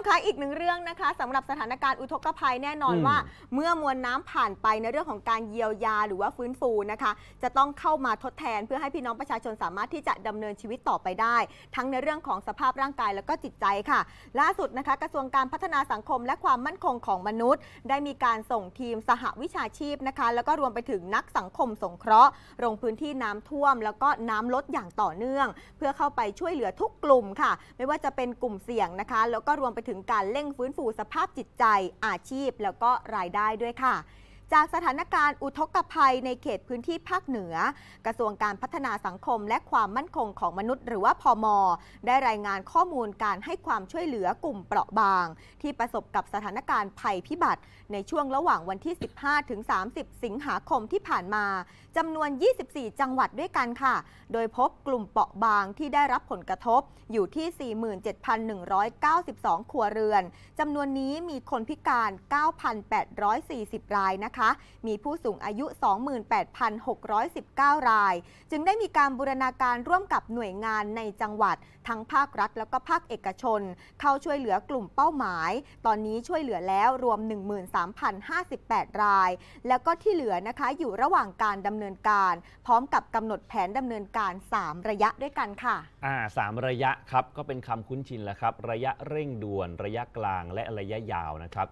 มคะอีกหนึ่งเรื่องนะคะสำหรับสถานการณ์อุทกภัยแน่นอนว่า เมื่อมวลน้ำผ่านไปในเรื่องของการเยียวยาหรือว่าฟื้นฟูนะคะ จะต้องเข้ามาทดแทนเพื่อให้พี่น้องประชาชนสามารถที่จะดำเนินชีวิตต่อไปได้ ทั้งในเรื่องของสภาพร่างกายแล้วก็จิตใจค่ะ ล่าสุดนะคะกระทรวงการพัฒนาสังคมและความมั่นคงของมนุษย์ ได้มีการส่งทีมสหวิชาชีพนะคะ แล้วก็รวมไปถึงนักสังคมสงเคราะห์ลงพื้นที่น้ำท่วม แล้วก็น้ำลดอย่างต่อเนื่อง เพื่อเข้าไปช่วยเหลือทุกกลุ่มค่ะ ไม่ว่าจะเป็นกลุ่มเสี่ยงนะคะ แล้วก็รวมไปถึงถึงการเร่งฟื้นฟูสภาพจิตใจ อาชีพแล้วก็รายได้ด้วยค่ะจากสถานการณ์อุทกภัยในเขตพื้นที่ภาคเหนือกระทรวงการพัฒนาสังคมและความมั่นคงของมนุษย์หรือว่าพอมได้รายงานข้อมูลการให้ความช่วยเหลือกลุ่มเปราะบาง ที่ประสบกับสถานการณ์ภัยพิบัติ ในช่วงระหว่างวันที่ 15 ถึง 30 สิงหาคมที่ผ่านมา จำนวน 24 จังหวัดด้วยกันค่ะ โดยพบกลุ่มเปราะบางที่ได้รับผลกระทบอยู่ที่ 47,192 ครัวเรือนจำนวนนี้มีคนพิการ 9,840 รายนะคะมีผู้สูงอายุ 28,619 ราย จึงได้มีการบูรณาการร่วมกับหน่วยงานในจังหวัด ทั้งภาครัฐแล้วก็ภาคเอกชน เข้าช่วยเหลือกลุ่มเป้าหมาย ตอนนี้ช่วยเหลือแล้วรวม 13,058 ราย แล้วก็ที่เหลือนะคะอยู่ระหว่างการดำเนินการ พร้อมกับกำหนดแผนดำเนินการ 3 ระยะด้วยกันค่ะ อ่าสามระยะครับก็เป็นคำคุ้นชินแล้วครับ ระยะเร่งด่วน ระยะกลางและระยะยาวนะครับ